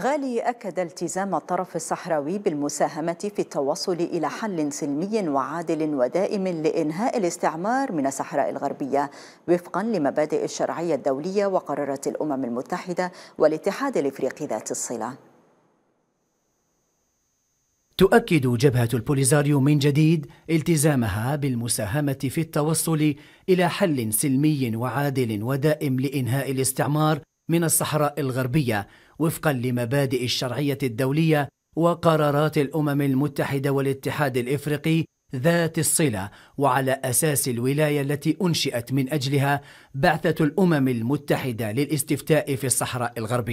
غالي أكد التزام الطرف الصحراوي بالمساهمة في التوصل إلى حل سلمي وعادل ودائم لإنهاء الاستعمار من الصحراء الغربية وفقا لمبادئ الشرعية الدولية وقرارات الأمم المتحدة والاتحاد الإفريقي ذات الصلة تؤكد جبهة البوليزاريو من جديد التزامها بالمساهمة في التوصل إلى حل سلمي وعادل ودائم لإنهاء الاستعمار من الصحراء الغربية وفقا لمبادئ الشرعيه الدوليه وقرارات الامم المتحده والاتحاد الافريقي ذات الصله وعلى اساس الولايه التي انشئت من اجلها بعثه الامم المتحده للاستفتاء في الصحراء الغربيه